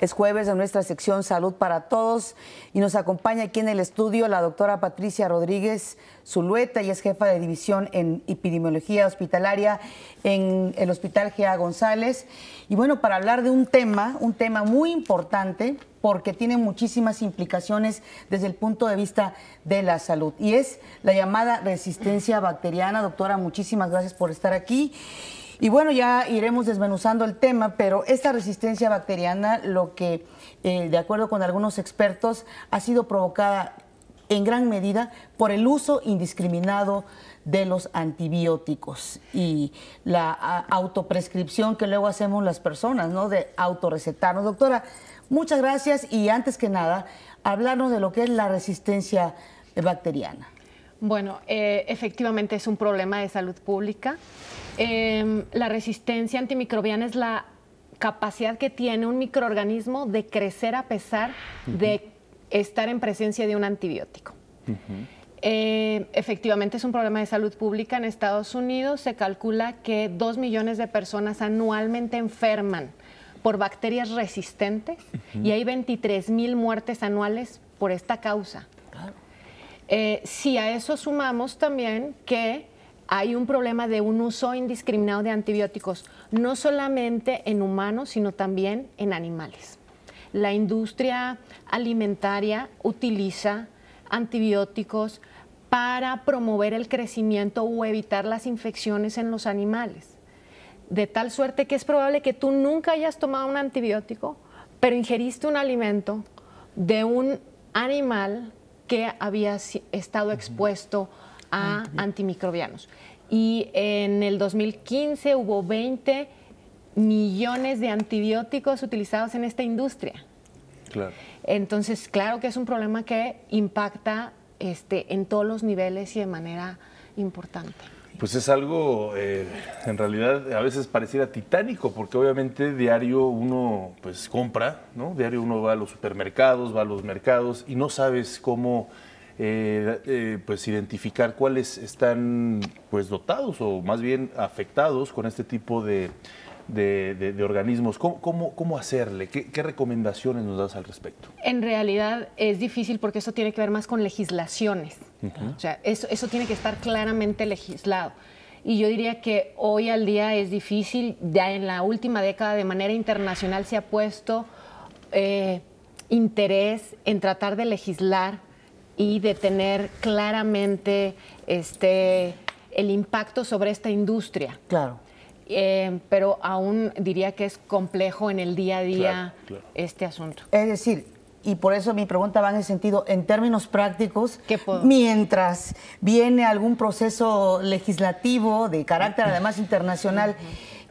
Es jueves de nuestra sección Salud para Todos y nos acompaña aquí en el estudio la doctora Patricia Rodríguez Zulueta, y es jefa de división en epidemiología hospitalaria en el Hospital Gea González. Y bueno, para hablar de un tema, un tema muy importante porque tiene muchísimas implicaciones desde el punto de vista de la salud y es la llamada resistencia bacteriana. Doctora, muchísimas gracias por estar aquí. Y bueno, ya iremos desmenuzando el tema, pero esta resistencia bacteriana, lo que, eh, de acuerdo con algunos expertos, ha sido provocada en gran medida por el uso indiscriminado de los antibióticos y la autoprescripción que luego hacemos las personas, ¿no? De autorrecetarnos. Doctora, muchas gracias y antes que nada, hablarnos de lo que es la resistencia bacteriana. Bueno, eh, efectivamente es un problema de salud pública. Em, la resistencia antimicrobiana es la capacidad que tiene un microorganismo de crecer a pesar de estar en presencia de un antibiótico. Eh, efectivamente es un problema de salud pública. En Estados Unidos se calcula que dos millones de personas anualmente enferman por bacterias resistentes y hay 23 mil muertes anuales por esta causa. Eh, si a eso sumamos también que hay un problema de un uso indiscriminado de antibióticos, no solamente en humanos, sino también en animales. La industria alimentaria utiliza antibióticos para promover el crecimiento o evitar las infecciones en los animales. De tal suerte que es probable que tú nunca hayas tomado un antibiótico, pero ingeriste un alimento de un animal que había estado expuesto a antimicrobianos. Y en el 2015 hubo 20 millones de antibióticos utilizados en esta industria. Claro. Entonces, claro que es un problema que impacta este, en todos los niveles y de manera importante. Pues es algo, eh, en realidad, a veces pareciera titánico, porque obviamente diario uno pues compra, ¿no? Diario uno va a los supermercados, va a los mercados y no sabes cómo eh, eh, pues identificar cuáles están pues dotados o más bien afectados con este tipo de, organismos. ¿Cómo, cómo, hacerle? ¿Qué, recomendaciones nos das al respecto? En realidad es difícil porque eso tiene que ver más con legislaciones. O sea, eso, tiene que estar claramente legislado. Y yo diría que hoy al día es difícil, ya en la última década de manera internacional se ha puesto eh, interés en tratar de legislar y de tener claramente este, el impacto sobre esta industria. Claro. Eh, pero aún diría que es complejo en el día a día este asunto. Es decir, y por eso mi pregunta va en el sentido, en términos prácticos, mientras viene algún proceso legislativo de carácter además internacional.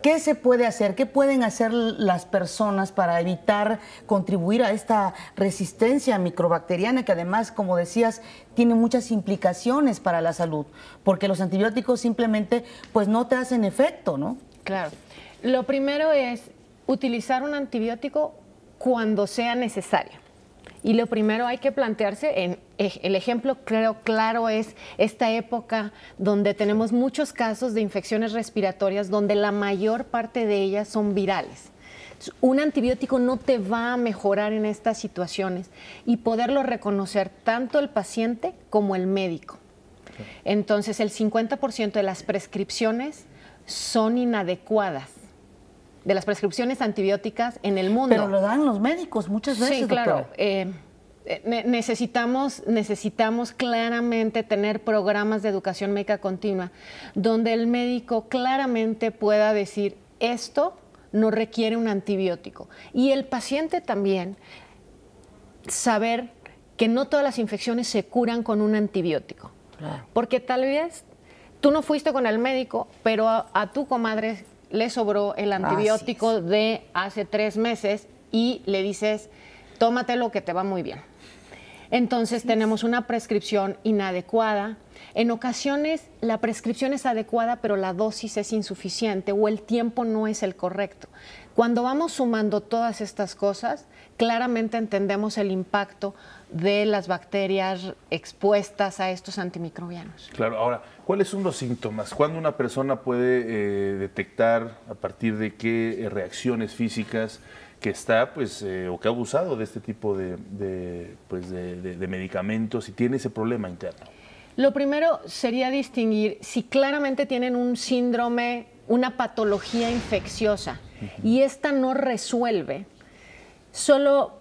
¿Qué se puede hacer? ¿Qué pueden hacer las personas para evitar contribuir a esta resistencia microbacteriana que además, como decías, tiene muchas implicaciones para la salud? Porque los antibióticos simplemente pues no te hacen efecto, ¿no? Claro. Lo primero es utilizar un antibiótico cuando sea necesario. Y lo primero hay que plantearse, en, eh, el ejemplo creo claro es esta época donde tenemos muchos casos de infecciones respiratorias donde la mayor parte de ellas son virales. Un antibiótico no te va a mejorar en estas situaciones y poderlo reconocer tanto el paciente como el médico. Entonces el 50% de las prescripciones son inadecuadas de las prescripciones antibióticas en el mundo. Pero lo dan los médicos muchas veces. Sí, claro. Eh, eh, necesitamos, necesitamos claramente tener programas de educación médica continua donde el médico claramente pueda decir esto no requiere un antibiótico. Y el paciente también saber que no todas las infecciones se curan con un antibiótico. Porque tal vez tú no fuiste con el médico, pero a tu comadre le sobró el antibiótico de hace tres meses y le dices, tómate lo que te va muy bien. Entonces tenemos una prescripción inadecuada. En ocasiones la prescripción es adecuada, pero la dosis es insuficiente o el tiempo no es el correcto. Cuando vamos sumando todas estas cosas, claramente entendemos el impacto de las bacterias expuestas a estos antimicrobianos. Claro, ahora, ¿cuáles son los síntomas? ¿Cuándo una persona puede eh, detectar a partir de qué eh, reacciones físicas que está pues eh, o que ha abusado de este tipo pues, de, de medicamentos y tiene ese problema interno? Lo primero sería distinguir si claramente tienen un síndrome una patología infecciosa y esta no resuelve, solo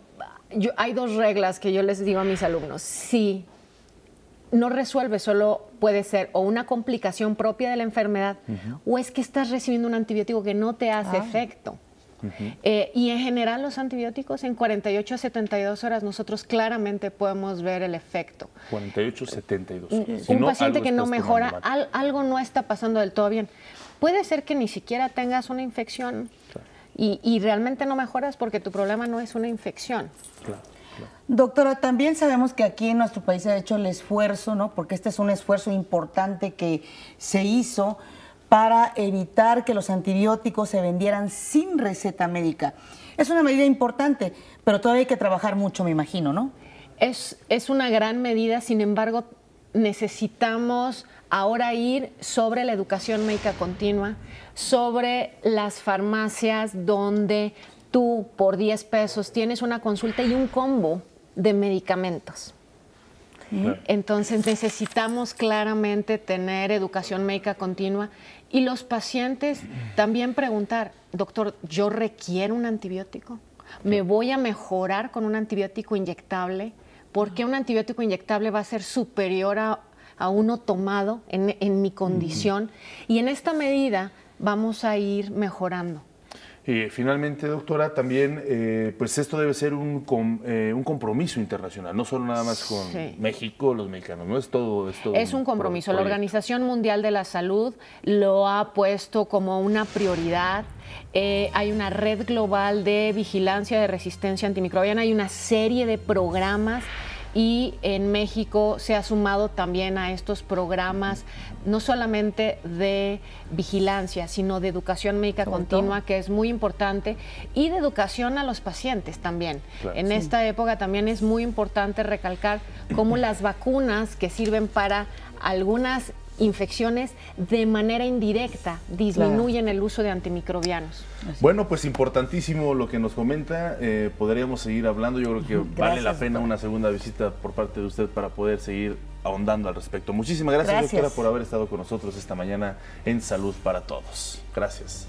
hay dos reglas que yo les digo a mis alumnos. Si no resuelve, solo puede ser o una complicación propia de la enfermedad o es que estás recibiendo un antibiótico que no te hace ah. efecto. Eh, y en general los antibióticos en 48 a 72 horas nosotros claramente podemos ver el efecto. 48 a 72 horas. un paciente que no mejora, algo no está pasando del todo bien puede ser que ni siquiera tengas una infección y, y, realmente no mejoras porque tu problema no es una infección. Doctora, también sabemos que aquí en nuestro país se ha hecho el esfuerzo, ¿no? Porque este es un esfuerzo importante que se hizo para evitar que los antibióticos se vendieran sin receta médica. Es una medida importante, pero todavía hay que trabajar mucho, me imagino, ¿no? Es, es una gran medida, sin embargo, necesitamos ahora ir sobre la educación médica continua, sobre las farmacias donde tú por 10 pesos tienes una consulta y un combo de medicamentos. Entonces necesitamos claramente tener educación médica continua y los pacientes también preguntar, doctor, ¿yo requiero un antibiótico? ¿Me voy a mejorar con un antibiótico inyectable? ¿Por qué un antibiótico inyectable va a ser superior a a uno tomado en, mi condición y en esta medida vamos a ir mejorando. Y eh, finalmente, doctora, también eh, pues esto debe ser eh, un, compromiso internacional, no solo nada más con México, los mexicanos, no es todo esto. Es un compromiso. La Organización Mundial de la Salud lo ha puesto como una prioridad. hay una red global de vigilancia de resistencia antimicrobiana, hay una serie de programas y en México se ha sumado también a estos programas no solamente de vigilancia, sino de educación médica continua, que es muy importante, y de educación a los pacientes también. en esta época también es muy importante recalcar cómo las vacunas que sirven para algunas infecciones de manera indirecta disminuyen el uso de antimicrobianos. Bueno, pues importantísimo lo que nos comenta. Eh, podríamos seguir hablando. Yo creo que vale la pena una segunda visita por parte de usted para poder seguir ahondando al respecto. Muchísimas gracias, gracias, doctora, por haber estado con nosotros esta mañana en Salud para Todos. Gracias.